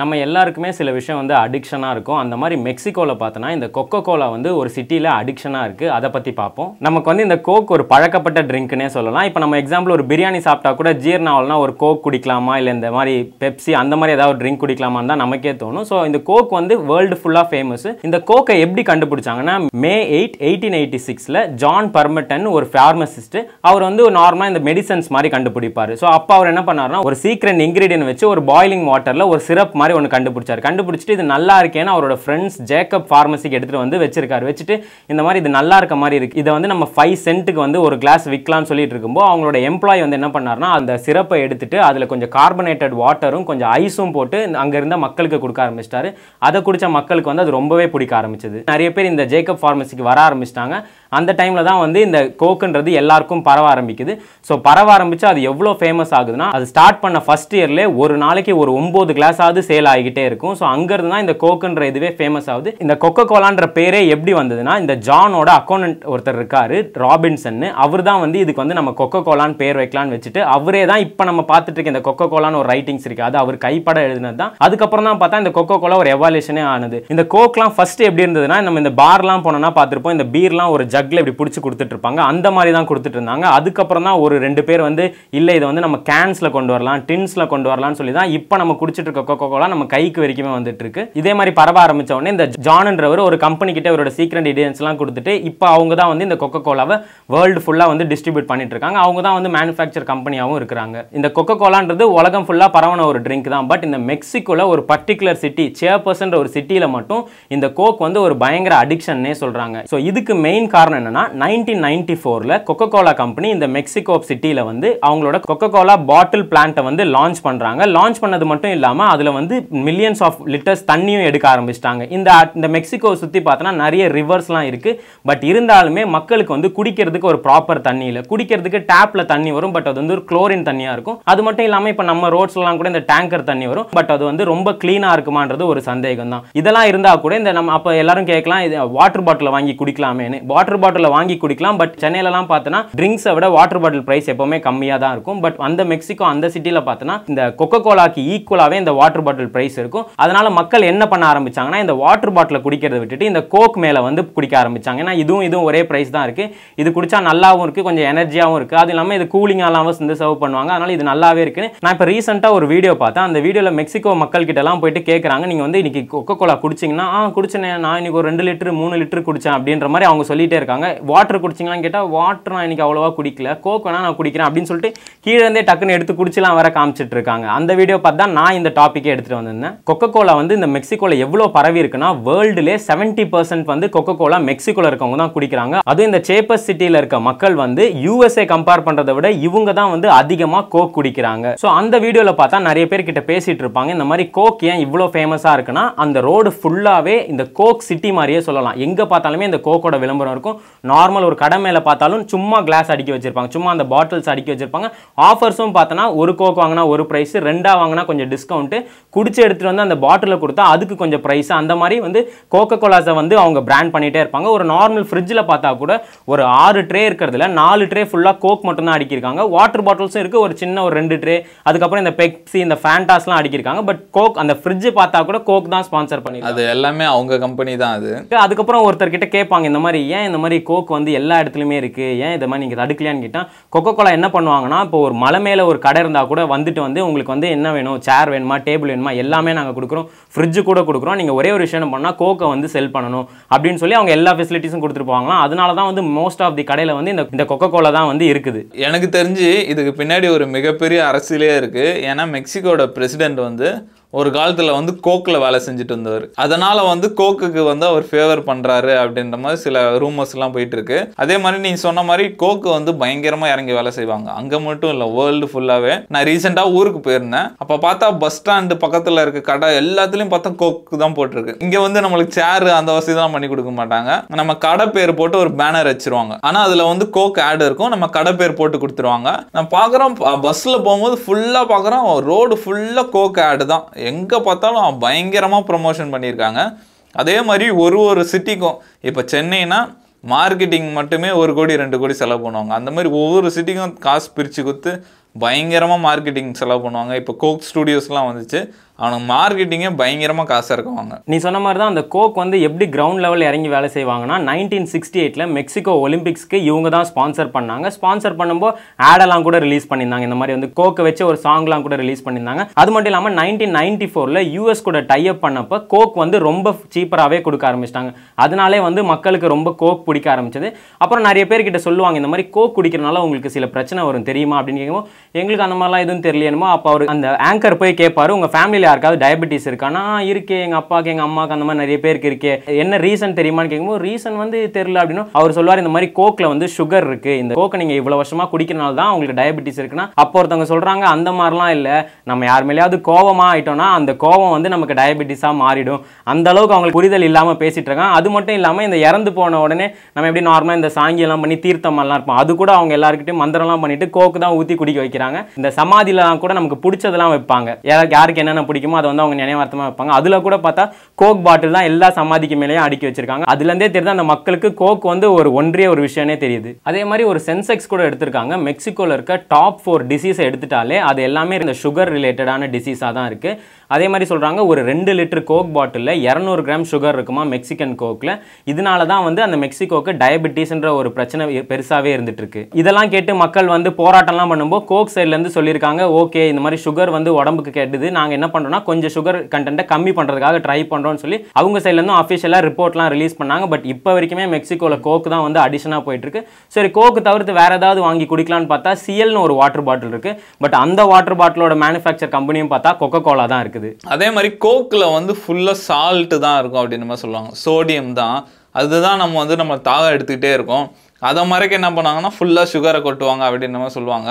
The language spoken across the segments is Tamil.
நம்ம எல்லாருக்குமே சில விஷயம் வந்து அடிக்ஷனாக இருக்கும் அந்த மாதிரி மெக்சிகோவில் பார்த்தோன்னா இந்த கொக்கோ கோலா வந்து ஒரு சிட்டியில் அடிக்ஷனாக இருக்குது அதை பற்றி பார்ப்போம் நமக்கு வந்து இந்த கோக் ஒரு பழக்கப்பட்ட ட்ரிங்க்னே சொல்லலாம் இப்போ நம்ம எக்ஸாம்பிள் ஒரு பிரியாணி சாப்பிட்டா கூட ஜீர்ணாவல்னா ஒரு கோக் குடிக்கலாமா இல்லை இந்த மாதிரி பெப்சி அந்த மாதிரி ஏதாவது ட்ரிங்க் குடிக்கலாமான்னு தான் நமக்கே தோணும் ஸோ இந்த கோக் வந்து வேர்ல்டு ஃபுல்லாக ஃபேமஸ் இந்த கோக்கை எப்படி கண்டுபிடிச்சாங்கன்னா மே எயிட் எயிட்டீன் எயிட்டி சிக்ஸில் ஜான் பர்மட்டன் ஒரு ஃபார்மசிஸ்ட் அவர் வந்து நார்மலாக இந்த மெடிசன்ஸ் மாதிரி கண்டுபிடிப்பார் ஸோ அப்போ அவர் என்ன பண்ணார்னா ஒரு சீக்ரெட் இன்க்ரீடியன் வச்சு ஒரு பாய்லிங் வாட்டரில் ஒரு சிரப் மாதிரி மாதிரி ஒன்று கண்டுபிடிச்சார் கண்டுபிடிச்சிட்டு இது நல்லா இருக்கேன்னு அவரோட ஃப்ரெண்ட்ஸ் ஜேக்கப் ஃபார்மசிக்கு எடுத்துகிட்டு வந்து வச்சிருக்காரு வச்சுட்டு இந்த மாதிரி இது நல்லா இருக்க மாதிரி இருக்குது இதை வந்து நம்ம ஃபைவ் சென்ட்டுக்கு வந்து ஒரு கிளாஸ் விற்கலாம்னு சொல்லிட்டு இருக்கும்போது அவங்களோட எம்ப்ளாய் வந்து என்ன பண்ணார்னா அந்த சிறப்பை எடுத்துட்டு அதில் கொஞ்சம் கார்பனேட்டட் வாட்டரும் கொஞ்சம் ஐஸும் போட்டு அங்கே இருந்த மக்களுக்கு கொடுக்க ஆரம்பிச்சிட்டாரு அதை குடித்த மக்களுக்கு வந்து அது ரொம்பவே பிடிக்க ஆரம்பிச்சது நிறைய பேர் இந்த ஜேக்கப் ஃபார்மசிக்கு வர ஆரம்பிச்சிட்டாங்க அந்த டைமில் தான் வந்து இந்த கோக்குன்றது எல்லாருக்கும் பரவ ஆரம்பிக்குது ஸோ பரவ ஆரம்பித்து அது எவ்வளோ ஃபேமஸ் ஆகுதுன்னா அது ஸ்டார்ட் பண்ண ஃபஸ்ட் இயர்லேயே ஒரு நாளைக்கு ஒரு ஒம்பது கிளாஸாவது சேல் ஆகிட்டே இருக்கும் ஸோ அங்கேருந்து தான் இந்த கோக்குன்ற இதுவே ஃபேமஸ் ஆகுது இந்த கொக்கோ கோலான்ற பேரே எப்படி வந்ததுன்னா இந்த ஜானோட அக்கௌண்ட் ஒருத்தர் இருக்காரு ராபின்சன் அவர் தான் வந்து இதுக்கு வந்து நம்ம கொக்கோ கோலான்னு பேர் வைக்கலான்னு வச்சுட்டு அவரே தான் இப்போ நம்ம பார்த்துட்டு இருக்க இந்த கொக்கோ கோலான்னு ஒரு ரைட்டிங்ஸ் இருக்குது அது அவர் கைப்பட எழுதினது தான் அதுக்கப்புறம் தான் பார்த்தா இந்த கொக்கோ கோலா ஒரு எவாலேஷனே ஆனது இந்த கோக்லாம் ஃபர்ஸ்ட் எப்படி இருந்ததுன்னா நம்ம இந்த பார்லாம் போனோம்னா பார்த்துருப்போம் இந்த பீர்லாம் ஒரு ஜக்கில் இப்படி பிடிச்சி கொடுத்துட்டு இருப்பாங்க அந்த மாதிரி தான் கொடுத்துட்டு இருந்தாங்க அதுக்கப்புறம் தான் ஒரு ரெண்டு பேர் வந்து இல்லை இதை வந்து நம்ம கேன்ஸில் கொண்டு வரலாம் டின்ஸில் கொண்டு வரலாம்னு சொல்லி தான் இப்போ நம்ம குடிச்சிட்டு இருக்க கொக்கோ போகலாம் நம்ம கைக்கு வரைக்குமே வந்துட்டு இருக்கு இதே மாதிரி பரவ ஆரம்பிச்ச உடனே இந்த ஜான்ன்றவர் ஒரு கம்பெனி கிட்ட அவரோட சீக்ரெட் இன்கிரியன்ஸ்லாம் கொடுத்துட்டு இப்போ அவங்க தான் வந்து இந்த கொக்க கோலாவை வேர்ல்டு ஃபுல்லாக வந்து டிஸ்ட்ரிபியூட் பண்ணிட்டு இருக்காங்க அவங்க தான் வந்து மேனுஃபேக்சர் கம்பெனியாகவும் இருக்கிறாங்க இந்த கொக்க கோலான்றது உலகம் ஃபுல்லாக பரவன ஒரு ட்ரிங்க் தான் பட் இந்த மெக்சிகோவில் ஒரு பர்டிகுலர் சிட்டி சேப்பர்ஸ்ன்ற ஒரு சிட்டியில் மட்டும் இந்த கோக் வந்து ஒரு பயங்கர அடிக்ஷன்னே சொல்கிறாங்க ஸோ இதுக்கு மெயின் காரணம் என்னன்னா நைன்டீன் நைன்டி ஃபோரில் கொக்க கோலா கம்பெனி இந்த மெக்சிகோ சிட்டியில் வந்து அவங்களோட கொக்க கோலா பாட்டில் பிளான்ட்டை வந்து லான்ச் பண்ணுறாங்க லான்ச் பண்ணது மட்டும் இல்லாமல் அதில் வந்து வந்து மில்லியன்ஸ் ஆஃப் லிட்டர்ஸ் தண்ணியும் எடுக்க ஆரம்பிச்சிட்டாங்க இந்த இந்த மெக்சிகோ சுற்றி பார்த்தோன்னா நிறைய ரிவர்ஸ்லாம் இருக்குது பட் இருந்தாலுமே மக்களுக்கு வந்து குடிக்கிறதுக்கு ஒரு ப்ராப்பர் தண்ணி இல்லை குடிக்கிறதுக்கு டேப்பில் தண்ணி வரும் பட் அது வந்து ஒரு குளோரின் தண்ணியாக இருக்கும் அது மட்டும் இல்லாமல் இப்போ நம்ம ரோட்ஸ்லாம் கூட இந்த டேங்கர் தண்ணி வரும் பட் அது வந்து ரொம்ப க்ளீனாக இருக்குமான்றது ஒரு சந்தேகம் தான் இதெல்லாம் இருந்தால் கூட இந்த நம்ம அப்போ எல்லாரும் கேட்கலாம் இது வாட்டர் பாட்டில் வாங்கி குடிக்கலாமேனு வாட்டர் பாட்டில் வாங்கி குடிக்கலாம் பட் சென்னையிலலாம் பார்த்தோன்னா ட்ரிங்க்ஸை விட வாட்டர் பாட்டில் ப்ரைஸ் எப்போவுமே கம்மியாக தான் இருக்கும் பட் அந்த மெக்சிகோ அந்த சிட்டியில் பார்த்தோன்னா இந்த கொக்கோ கோலாக்கு ஈக்குவலாகவே இந்த வாட்டர் பாட்டில் பாட்டில் ப்ரைஸ் இருக்கும் அதனால மக்கள் என்ன பண்ண ஆரம்பிச்சாங்கன்னா இந்த வாட்டர் பாட்டிலை குடிக்கிறத விட்டுட்டு இந்த கோக் மேலே வந்து குடிக்க ஆரம்பிச்சாங்க ஏன்னா இதுவும் இதுவும் ஒரே ப்ரைஸ் தான் இருக்கு இது குடிச்சா நல்லாவும் இருக்கு கொஞ்சம் எனர்ஜியாகவும் இருக்குது அது இல்லாமல் இது கூலிங்காலாம் வந்து சர்வ் பண்ணுவாங்க அதனால் இது நல்லாவே இருக்குன்னு நான் இப்போ ரீசெண்டாக ஒரு வீடியோ பார்த்தேன் அந்த வீடியோவில் மெக்சிகோ எல்லாம் போயிட்டு கேட்குறாங்க நீங்கள் வந்து இன்றைக்கி கொக்கோ கோலா குடிச்சிங்கன்னா ஆ குடிச்சேன் நான் இன்னைக்கு ஒரு ரெண்டு லிட்டர் மூணு லிட்டர் குடித்தேன் அப்படின்ற மாதிரி அவங்க சொல்லிகிட்டே இருக்காங்க வாட்டர் குடிச்சிங்களான்னு கேட்டால் வாட்டர் நான் இன்னைக்கு அவ்வளோவா குடிக்கல கோக் வேணா நான் குடிக்கிறேன் அப்படின்னு சொல்லிட்டு கீழே இருந்தே டக்குன்னு எடுத்து குடிச்சுலாம் வர காமிச்சிட்டு இருக்காங்க அந்த வீடியோ பார்த்து தான் நான் இந்த டாப்பிக்கே எடுத்து எடுத்துகிட்டு வந்திருந்தேன் கொக்கோ கோலா வந்து இந்த மெக்சிகோவில் எவ்வளோ பரவி இருக்குன்னா வேர்ல்டுலே செவன்ட்டி பர்சன்ட் வந்து கொக்கோ கோலா மெக்சிகோவில் இருக்கவங்க தான் குடிக்கிறாங்க அதுவும் இந்த சேப்பஸ் சிட்டியில் இருக்க மக்கள் வந்து யூஎஸ்ஏ கம்பேர் பண்ணுறத விட இவங்க தான் வந்து அதிகமாக கோக் குடிக்கிறாங்க ஸோ அந்த வீடியோவில் பார்த்தா நிறைய பேர் கிட்ட பேசிகிட்டு இருப்பாங்க இந்த மாதிரி கோக் ஏன் இவ்வளோ ஃபேமஸாக இருக்குன்னா அந்த ரோடு ஃபுல்லாகவே இந்த கோக் சிட்டி மாதிரியே சொல்லலாம் எங்கே பார்த்தாலுமே இந்த கோக்கோட விளம்பரம் இருக்கும் நார்மல் ஒரு கடை மேலே பார்த்தாலும் சும்மா கிளாஸ் அடிக்க வச்சிருப்பாங்க சும்மா அந்த பாட்டில்ஸ் அடிக்க வச்சிருப்பாங்க ஆஃபர்ஸும் பார்த்தோன்னா ஒரு கோக் வாங்கினா ஒரு ப்ரைஸ் ரெண்டாக வாங்கினா கொஞ்சம் டிஸ்கவுண்ட்டு குடிச்சு எடுத்துகிட்டு வந்து அந்த பாட்டிலில் கொடுத்தா அதுக்கு கொஞ்சம் ப்ரைஸ் அந்த மாதிரி வந்து கோகோ கோலாஸை வந்து அவங்க பிராண்ட் பண்ணிகிட்டே இருப்பாங்க ஒரு நார்மல் ஃப்ரிட்ஜில் பார்த்தா கூட ஒரு ஆறு ட்ரே இருக்கிறதுல நாலு ட்ரே ஃபுல்லாக கோக் மட்டும்தான் அடிக்கிருக்காங்க வாட்டர் பாட்டில்ஸும் இருக்குது ஒரு சின்ன ஒரு ரெண்டு ட்ரே அதுக்கப்புறம் இந்த பெப்சி இந்த ஃபேண்டாஸ்லாம் அடிக்கிருக்காங்க பட் கோக் அந்த ஃப்ரிட்ஜு பார்த்தா கூட கோக் தான் ஸ்பான்சர் பண்ணி அது எல்லாமே அவங்க கம்பெனி தான் அது அதுக்கப்புறம் கிட்ட கேட்பாங்க இந்த மாதிரி ஏன் இந்த மாதிரி கோக் வந்து எல்லா இடத்துலையுமே இருக்குது ஏன் இதை மாதிரி நீங்கள் தடுக்கலையான்னு கேட்டால் கொக்கோ கோலா என்ன பண்ணுவாங்கன்னா இப்போ ஒரு மலை மேலே ஒரு கடை இருந்தால் கூட வந்துட்டு வந்து உங்களுக்கு வந்து என்ன வேணும் சேர் வேணுமா டேபிள் வேணுமா மூலமாக எல்லாமே நாங்கள் கொடுக்குறோம் ஃப்ரிட்ஜு கூட கொடுக்குறோம் நீங்கள் ஒரே ஒரு விஷயம் பண்ணால் கோக்கை வந்து செல் பண்ணணும் அப்படின்னு சொல்லி அவங்க எல்லா ஃபெசிலிட்டிஸும் கொடுத்துருப்பாங்களாம் அதனால தான் வந்து மோஸ்ட் ஆஃப் தி கடையில் வந்து இந்த இந்த கொக்க கோலை தான் வந்து இருக்குது எனக்கு தெரிஞ்சு இதுக்கு பின்னாடி ஒரு மிகப்பெரிய அரசியலே இருக்குது ஏன்னா மெக்சிகோட பிரசிடென்ட் வந்து ஒரு காலத்தில் வந்து கோக்கில் வேலை செஞ்சுட்டு வந்தவர் அதனால் வந்து கோக்குக்கு வந்து அவர் ஃபேவர் பண்ணுறாரு அப்படின்ற மாதிரி சில ரூமர்ஸ்லாம் போயிட்டுருக்கு அதே மாதிரி நீங்கள் சொன்ன மாதிரி கோக்கு வந்து பயங்கரமாக இறங்கி வேலை செய்வாங்க அங்கே மட்டும் இல்லை வேர்ல்டு ஃபுல்லாகவே நான் ரீசெண்டாக ஊருக்கு போயிருந்தேன் அப்போ பார்த்தா பஸ் ஸ்டாண்டு பக்கத்தில் இருக்க கடை எல்லாத்துலேயும் பார்த்தா கோக்கு தான் போட்டிருக்கு இங்கே வந்து நம்மளுக்கு சேரு அந்த வசதி தான் பண்ணி கொடுக்க மாட்டாங்க நம்ம கடை பேர் போட்டு ஒரு பேனர் வச்சிருவாங்க ஆனால் அதில் வந்து கோக் ஆடு இருக்கும் நம்ம கடை பேர் போட்டு கொடுத்துருவாங்க நான் பார்க்குறோம் பஸ்ஸில் போகும்போது ஃபுல்லாக பார்க்குறோம் ரோடு ஃபுல்லாக கோக் ஆடு தான் எங்கே பார்த்தாலும் பயங்கரமாக ப்ரொமோஷன் பண்ணியிருக்காங்க அதே மாதிரி ஒரு ஒரு சிட்டிக்கும் இப்போ சென்னைனா மார்க்கெட்டிங் மட்டுமே ஒரு கோடி ரெண்டு கோடி செலவு பண்ணுவாங்க அந்த மாதிரி ஒவ்வொரு சிட்டிக்கும் காசு பிரித்து கொடுத்து பயங்கரமாக மார்க்கெட்டிங் செலவு பண்ணுவாங்க இப்போ கோக் ஸ்டூடியோஸ்லாம் வந்துச்சு அவனுக்கு மார்க்கெட்டிங்கே பயங்கரமாக காசு இருக்குவாங்க நீ சொன்ன மாதிரி தான் அந்த கோக் வந்து எப்படி கிரவுண்ட் லெவல் இறங்கி வேலை செய்வாங்கன்னா நைன்டீன் சிக்ஸ்டி எயிட்டில் மெக்சிகோ ஒலிம்பிக்ஸ்க்கு இவங்க தான் ஸ்பான்சர் பண்ணாங்க ஸ்பான்சர் பண்ணும்போது ஆடெல்லாம் கூட ரிலீஸ் பண்ணியிருந்தாங்க இந்த மாதிரி வந்து கோக்கை வச்சு ஒரு சாங்லாம் கூட ரிலீஸ் பண்ணியிருந்தாங்க அது மட்டும் இல்லாமல் நைன்டீன் நைன்டி ஃபோரில் யூஎஸ் கூட டைப் பண்ணப்போ கோக் வந்து ரொம்ப சீப்பராகவே கொடுக்க ஆரம்பிச்சிட்டாங்க அதனாலே வந்து மக்களுக்கு ரொம்ப கோக் பிடிக்க ஆரம்பிச்சது அப்புறம் நிறைய பேர்கிட்ட சொல்லுவாங்க இந்த மாதிரி கோக் குடிக்கிறனால உங்களுக்கு சில பிரச்சனை வரும் தெரியுமா அப்படின்னு கேட்கும் எங்களுக்கு அந்த மாதிரிலாம் எதுவும் தெரியலையனுமோ அப்போ அவர் அந்த ஆங்கர் போய் கேட்பார் உங்கள் ஃபேமிலியில் யாருக்காவது டயபெட்டிஸ் இருக்கானா இருக்கே எங்கள் அப்பாவுக்கு எங்கள் அம்மாவுக்கு அந்த மாதிரி நிறைய பேருக்கு இருக்கே என்ன ரீசன் தெரியுமான்னு கேட்கும்போது ரீசன் வந்து தெரில அப்படின்னு அவர் சொல்வார் இந்த மாதிரி கோக்கில் வந்து சுகர் இருக்கு இந்த கோக்கை நீங்கள் இவ்வளோ வருஷமாக குடிக்கிறனால தான் உங்களுக்கு டயபெட்டிஸ் இருக்குன்னா அப்போ ஒருத்தவங்க சொல்கிறாங்க அந்த மாதிரிலாம் இல்லை நம்ம யார் மேலேயாவது கோபமாக ஆகிட்டோம்னா அந்த கோபம் வந்து நமக்கு டயபெட்டிஸாக மாறிடும் அந்த அளவுக்கு அவங்களுக்கு புரிதல் இல்லாமல் பேசிகிட்டு இருக்காங்க அது மட்டும் இல்லாமல் இந்த இறந்து போன உடனே நம்ம எப்படி நார்மலாக இந்த சாங்கியெல்லாம் பண்ணி தீர்த்தமெல்லாம் இருப்போம் அது கூட அவங்க எல்லாருக்கிட்டையும் மந்திரம்லாம் பண்ணிட்டு கோக்கு தான் ஊற்றி குடிக்க வைக்கிறாங்க இந்த சமாதியிலலாம் கூட நமக்கு பிடிச்சதெல்லாம் வைப்பாங்க யாருக்கு என்னென்ன பிடிக்குமோ அதை வந்து அவங்க நினைவார்த்தமாக வைப்பாங்க அதில் கூட பார்த்தா கோக் பாட்டில் தான் எல்லா சமாதிக்கு மேலேயும் அடுக்கி வச்சிருக்காங்க அதுலேருந்தே தெரியுது அந்த மக்களுக்கு கோக் வந்து ஒரு ஒன்றிய ஒரு விஷயமே தெரியுது அதே மாதிரி ஒரு சென்செக்ஸ் கூட எடுத்திருக்காங்க மெக்சிகோவில் இருக்க டாப் ஃபோர் டிசீஸை எடுத்துட்டாலே அது எல்லாமே இந்த சுகர் ரிலேட்டடான டிசீஸாக தான் இருக்குது அதே மாதிரி சொல்கிறாங்க ஒரு ரெண்டு லிட்டர் கோக் பாட்டிலில் இரநூறு கிராம் சுகர் இருக்குமா மெக்சிகன் கோக்கில் இதனால தான் வந்து அந்த மெக்சிகோக்கு டயபெட்டிஸ்ன்ற ஒரு பிரச்சனை பெருசாகவே இருந்துகிட்ருக்கு இதெல்லாம் கேட்டு மக்கள் வந்து போராட்டம்லாம் பண்ணும்போது கோக் சைட்லேருந்து சொல்லியிருக்காங்க ஓகே இந்த மாதிரி சுகர் வந்து உடம்புக்கு கேட்டுது நாங்கள் என்ன பண்ணுறோம் பண்ணணும்னா கொஞ்சம் சுகர் கண்டென்ட்டை கம்மி பண்ணுறதுக்காக ட்ரை பண்ணுறோம்னு சொல்லி அவங்க சைட்லேருந்து அஃபிஷியலாக ரிப்போர்ட்லாம் ரிலீஸ் பண்ணாங்க பட் இப்போ வரைக்குமே மெக்சிகோவில் கோக்கு தான் வந்து அடிஷனாக போயிட்டுருக்கு சரி கோக்கு தவிர்த்து வேறு ஏதாவது வாங்கி குடிக்கலான்னு பார்த்தா சிஎல்னு ஒரு வாட்டர் பாட்டில் இருக்குது பட் அந்த வாட்டர் பாட்டிலோட மேனுஃபேக்சர் கம்பெனியும் பார்த்தா கொக்கோ கோலா தான் இருக்குது அதே மாதிரி கோக்கில் வந்து ஃபுல்லாக சால்ட்டு தான் இருக்கும் அப்படின்னு சொல்லுவாங்க சோடியம் தான் அதுதான் நம்ம வந்து நம்ம தாக எடுத்துக்கிட்டே இருக்கோம் அதை மறைக்க என்ன பண்ணாங்கன்னா ஃபுல்லாக சுகரை கொட்டுவாங்க அப்படின்னு சொல்லுவாங்க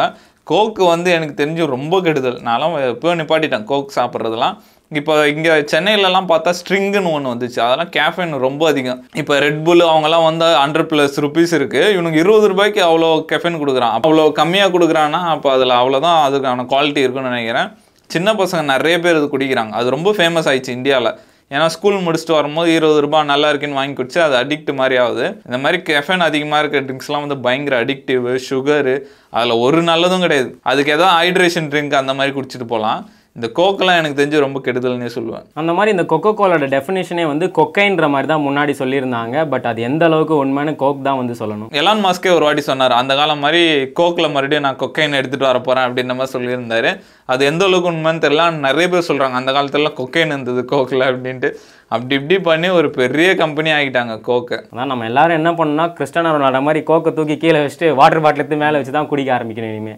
கோக்கு வந்து எனக்கு தெரிஞ்சு ரொம்ப கெடுதல் நான்லாம் எப்போ நிப்பாட்டிட்டேன் கோக் சாப்பிட்றதுலாம் இப்போ இங்கே சென்னையிலலாம் பார்த்தா ஸ்ட்ரிங்குன்னு ஒன்று வந்துச்சு அதெல்லாம் கேஃபைன் ரொம்ப அதிகம் இப்போ ரெட் புல் அவங்கலாம் வந்து ஹண்ட்ரட் ப்ளஸ் ருபீஸ் இருக்குது இவனுக்கு இருபது ரூபாய்க்கு அவ்வளோ கெஃபைன் கொடுக்குறான் அவ்வளோ கம்மியாக கொடுக்குறான்னா அப்போ அதில் அவ்வளோதான் அதுக்கான குவாலிட்டி இருக்குன்னு நினைக்கிறேன் சின்ன பசங்க நிறைய பேர் இது குடிக்கிறாங்க அது ரொம்ப ஃபேமஸ் ஆயிடுச்சு இந்தியாவில் ஏன்னா ஸ்கூல் முடிச்சுட்டு வரும்போது இருபது ரூபா நல்லா இருக்குன்னு வாங்கி குடிச்சு அது அடிக்ட் மாதிரி ஆகுது இந்த மாதிரி கெஃபன் அதிகமாக இருக்கிற ட்ரிங்க்ஸ்லாம் வந்து பயங்கர அடிக்டிவ் சுகரு அதில் ஒரு நல்லதும் கிடையாது அதுக்கு ஏதாவது ஹைட்ரேஷன் ட்ரிங்க் அந்த மாதிரி குடிச்சிட்டு போகலாம் இந்த கோக்கெல்லாம் எனக்கு தெரிஞ்சு ரொம்ப கெடுதல்னே சொல்லுவேன் அந்த மாதிரி இந்த கொக்கோ கோலோட டெஃபினேஷனே வந்து கொக்கைன்ற மாதிரி தான் முன்னாடி சொல்லியிருந்தாங்க பட் அது எந்த அளவுக்கு உண்மையான கோக் தான் வந்து சொல்லணும் எலான் மாஸ்கே ஒரு வாட்டி சொன்னார் அந்த காலம் மாதிரி கோக்கில் மறுபடியும் நான் கொக்கைன் எடுத்துகிட்டு வர போகிறேன் அப்படின்ற மாதிரி சொல்லியிருந்தாரு அது எந்த அளவுக்கு உண்மைன்னு தெரியல நிறைய பேர் சொல்கிறாங்க அந்த காலத்துல கொக்கைன் இருந்தது கோக்கில் அப்படின்ட்டு அப்படி இப்படி பண்ணி ஒரு பெரிய கம்பெனி ஆகிட்டாங்க கோக்கு அதான் நம்ம எல்லாரும் என்ன பண்ணோம்னா கிறிஸ்டானோ மாதிரி கோக்கை தூக்கி கீழே வச்சுட்டு வாட்டர் பாட்டில் எடுத்து மேலே வச்சு தான் குடிக்க ஆரம்பிக்கணும் இனிமேல்